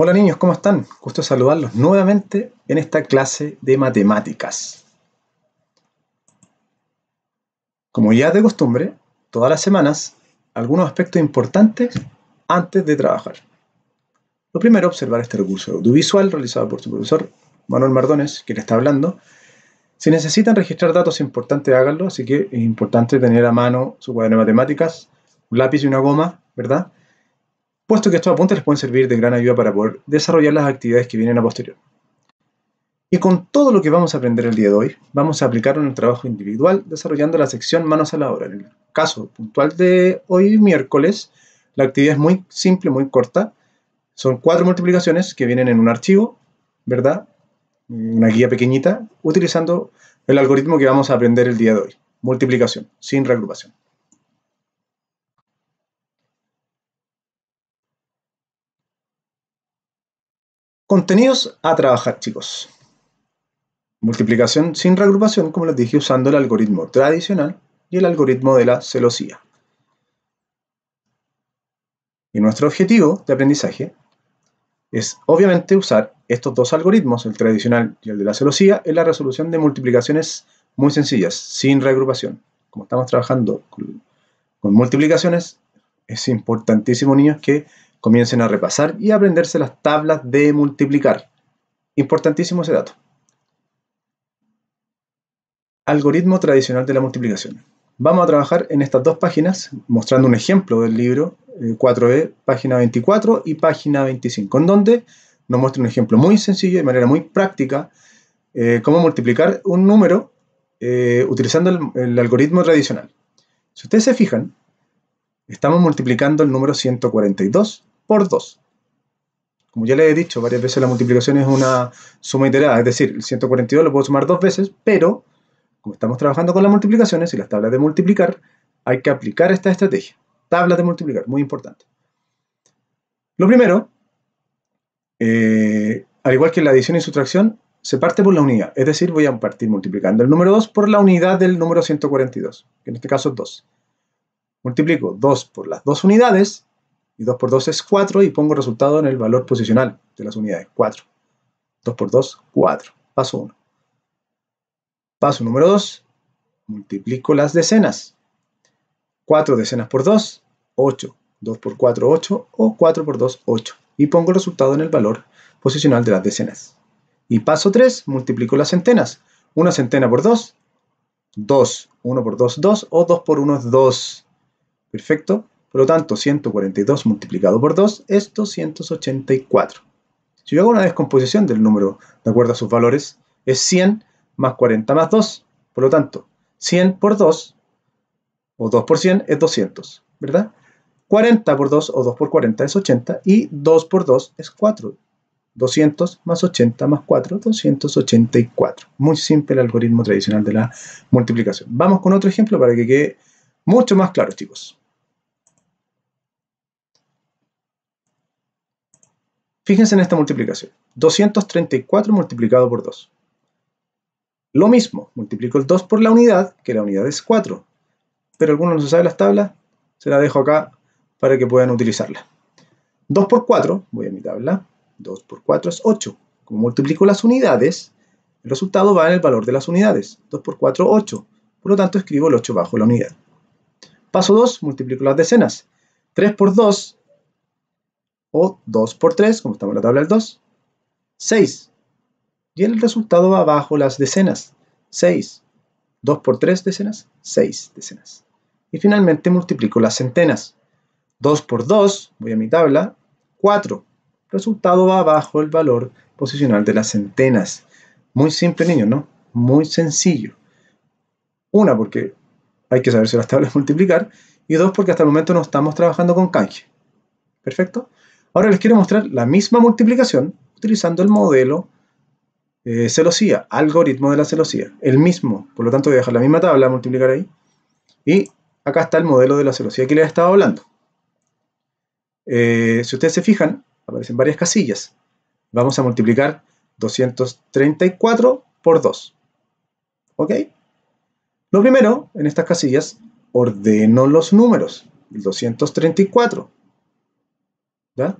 Hola niños, ¿cómo están? Gusto saludarlos nuevamente en esta clase de matemáticas. Como ya de costumbre, todas las semanas, algunos aspectos importantes antes de trabajar. Lo primero, observar este recurso audiovisual realizado por su profesor Manuel Mardones, que le está hablando. Si necesitan registrar datos importantes, háganlo, así que es importante tener a mano su cuaderno de matemáticas, un lápiz y una goma, ¿verdad? puesto que estos apuntes les pueden servir de gran ayuda para poder desarrollar las actividades que vienen a posterior. Y con todo lo que vamos a aprender el día de hoy, vamos a aplicarlo en el trabajo individual desarrollando la sección manos a la obra. En el caso puntual de hoy miércoles, la actividad es muy simple, muy corta. Son cuatro multiplicaciones que vienen en un archivo, ¿verdad? Una guía pequeñita, utilizando el algoritmo que vamos a aprender el día de hoy. Multiplicación, sin reagrupación. Contenidos a trabajar, chicos. Multiplicación sin reagrupación, como les dije, usando el algoritmo tradicional y el algoritmo de la celosía. Y nuestro objetivo de aprendizaje es obviamente usar estos dos algoritmos, el tradicional y el de la celosía, en la resolución de multiplicaciones muy sencillas, sin reagrupación. Como estamos trabajando con, con multiplicaciones, es importantísimo, niños, que comiencen a repasar y a aprenderse las tablas de multiplicar. Importantísimo ese dato. Algoritmo tradicional de la multiplicación. Vamos a trabajar en estas dos páginas, mostrando un ejemplo del libro 4E, eh, página 24 y página 25, en donde nos muestra un ejemplo muy sencillo, de manera muy práctica, eh, cómo multiplicar un número eh, utilizando el algoritmo tradicional. Si ustedes se fijan, Estamos multiplicando el número 142 por 2. Como ya les he dicho varias veces, la multiplicación es una suma iterada, es decir, el 142 lo puedo sumar dos veces, pero como estamos trabajando con las multiplicaciones y las tablas de multiplicar, hay que aplicar esta estrategia. Tablas de multiplicar, muy importante. Lo primero, eh, al igual que la adición y sustracción, se parte por la unidad. Es decir, voy a partir multiplicando el número 2 por la unidad del número 142, que en este caso es 2 multiplico 2 por las dos unidades, y 2 por 2 es 4, y pongo el resultado en el valor posicional de las unidades, 4. 2 por 2, 4. Paso 1. Paso número 2, multiplico las decenas. 4 decenas por 2, 8. 2 por 4, 8, o 4 por 2, 8. Y pongo el resultado en el valor posicional de las decenas. Y paso 3, multiplico las centenas. Una centena por 2, 2. 1 por 2, 2, o 2 por 1 es 2. Perfecto. Por lo tanto, 142 multiplicado por 2 es 284. Si yo hago una descomposición del número de acuerdo a sus valores, es 100 más 40 más 2. Por lo tanto, 100 por 2 o 2 por 100 es 200, ¿verdad? 40 por 2 o 2 por 40 es 80 y 2 por 2 es 4. 200 más 80 más 4, 284. Muy simple el algoritmo tradicional de la multiplicación. Vamos con otro ejemplo para que quede mucho más claro, chicos. Fíjense en esta multiplicación. 234 multiplicado por 2. Lo mismo, multiplico el 2 por la unidad, que la unidad es 4. Pero algunos no se saben las tablas, se las dejo acá para que puedan utilizarla. 2 por 4, voy a mi tabla, 2 por 4 es 8. Como multiplico las unidades, el resultado va en el valor de las unidades. 2 por 4, 8. Por lo tanto, escribo el 8 bajo la unidad. Paso 2, multiplico las decenas. 3 por 2 o 2 por 3, como estamos en la tabla del 2, 6. Y el resultado va abajo las decenas, 6. 2 por 3 decenas, 6 decenas. Y finalmente multiplico las centenas. 2 por 2, voy a mi tabla, 4. Resultado va abajo el valor posicional de las centenas. Muy simple, niño, ¿no? Muy sencillo. Una, porque hay que saber si las tablas multiplicar. Y dos, porque hasta el momento no estamos trabajando con canje. ¿Perfecto? Ahora les quiero mostrar la misma multiplicación utilizando el modelo eh, celosía, algoritmo de la celosía, el mismo. Por lo tanto voy a dejar la misma tabla, multiplicar ahí. Y acá está el modelo de la celosía que les estaba hablando. Eh, si ustedes se fijan, aparecen varias casillas. Vamos a multiplicar 234 por 2. ¿Ok? Lo primero, en estas casillas, ordeno los números. El 234. ¿Ya?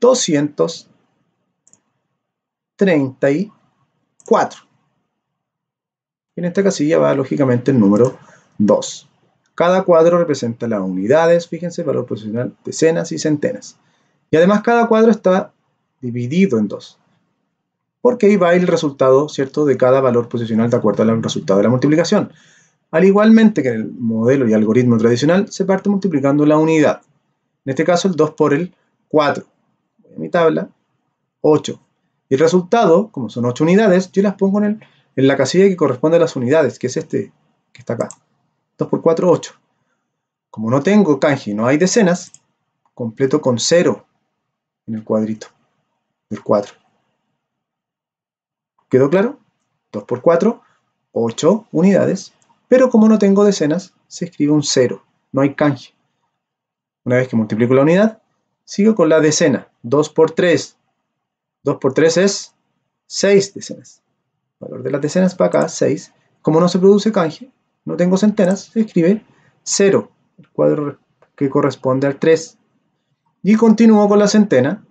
234. En esta casilla va lógicamente el número 2. Cada cuadro representa las unidades, fíjense, valor posicional, decenas y centenas. Y además cada cuadro está dividido en dos. Porque ahí va el resultado, ¿cierto?, de cada valor posicional de acuerdo al resultado de la multiplicación. Al igualmente que en el modelo y algoritmo tradicional, se parte multiplicando la unidad. En este caso el 2 por el 4 mi tabla, 8. Y el resultado, como son 8 unidades, yo las pongo en, en la casilla que corresponde a las unidades, que es este, que está acá. 2 por 4, 8. Como no tengo kanji, no hay decenas, completo con 0 en el cuadrito del 4. ¿Quedó claro? 2 por 4, 8 unidades, pero como no tengo decenas, se escribe un 0, no hay kanji. Una vez que multiplico la unidad, Sigo con la decena. 2 por 3. 2 por 3 es 6 decenas. El valor de las decenas para acá, 6. Como no se produce canje, no tengo centenas, se escribe 0, el cuadro que corresponde al 3. Y continúo con la centena.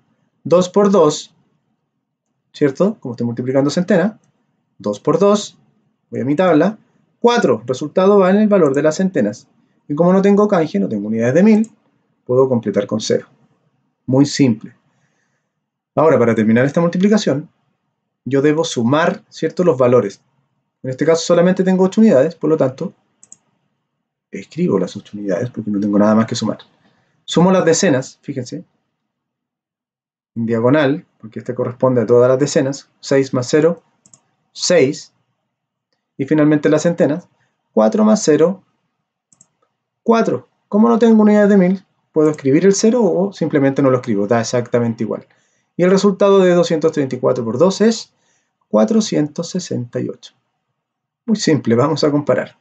2 por 2, ¿cierto? Como estoy multiplicando centena, 2 por 2, voy a mi tabla, 4, resultado va en el valor de las centenas. Y como no tengo canje, no tengo unidades de 1000, puedo completar con 0. Muy simple. Ahora, para terminar esta multiplicación, yo debo sumar ¿cierto? los valores. En este caso solamente tengo 8 unidades, por lo tanto, escribo las 8 unidades porque no tengo nada más que sumar. Sumo las decenas, fíjense, en diagonal, porque este corresponde a todas las decenas, 6 más 0, 6. Y finalmente las centenas, 4 más 0, 4. Como no tengo unidades de 1000, puedo escribir el 0 o simplemente no lo escribo, da exactamente igual. Y el resultado de 234 por 2 es 468. Muy simple, vamos a comparar.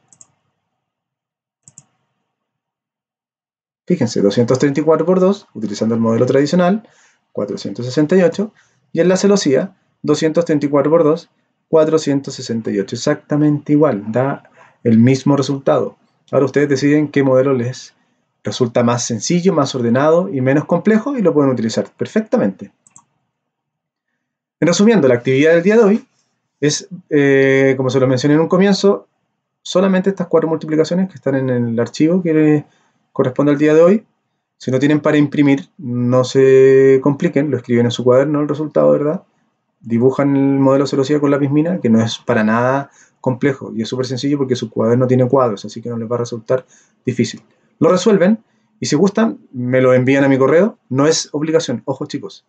Fíjense, 234 por 2, utilizando el modelo tradicional, 468, y en la celosía, 234 por 2, 468, exactamente igual, da el mismo resultado. Ahora ustedes deciden qué modelo les Resulta más sencillo, más ordenado y menos complejo y lo pueden utilizar perfectamente. En resumiendo, la actividad del día de hoy es, eh, como se lo mencioné en un comienzo, solamente estas cuatro multiplicaciones que están en el archivo que corresponde al día de hoy. Si no tienen para imprimir, no se compliquen, lo escriben en su cuaderno el resultado, ¿verdad? Dibujan el modelo celosía con la mina, que no es para nada complejo y es súper sencillo porque su cuaderno tiene cuadros, así que no les va a resultar difícil lo resuelven y si gustan, me lo envían a mi correo. No es obligación, ojo chicos.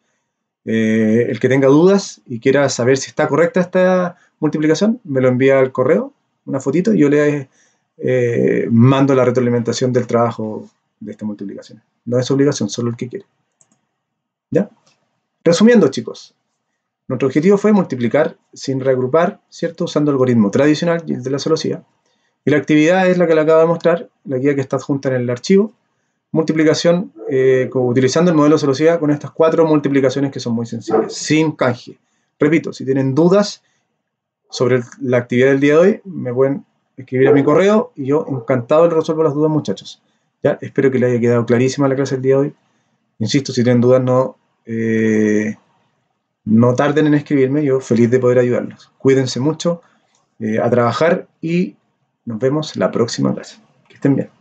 Eh, el que tenga dudas y quiera saber si está correcta esta multiplicación, me lo envía al correo, una fotito, y yo le eh, mando la retroalimentación del trabajo de esta multiplicación. No es obligación, solo el que quiere. ¿Ya? Resumiendo, chicos, nuestro objetivo fue multiplicar sin reagrupar, ¿cierto? Usando el algoritmo tradicional de la celosía y la actividad es la que le acabo de mostrar, la guía que está adjunta en el archivo. Multiplicación, eh, utilizando el modelo de velocidad con estas cuatro multiplicaciones que son muy sencillas, sin canje. Repito, si tienen dudas sobre la actividad del día de hoy, me pueden escribir a mi correo y yo encantado les resuelvo las dudas, muchachos. ¿Ya? Espero que les haya quedado clarísima la clase del día de hoy. Insisto, si tienen dudas, no, eh, no tarden en escribirme. Yo feliz de poder ayudarlos. Cuídense mucho, eh, a trabajar y nos vemos la próxima clase. Que estén bien.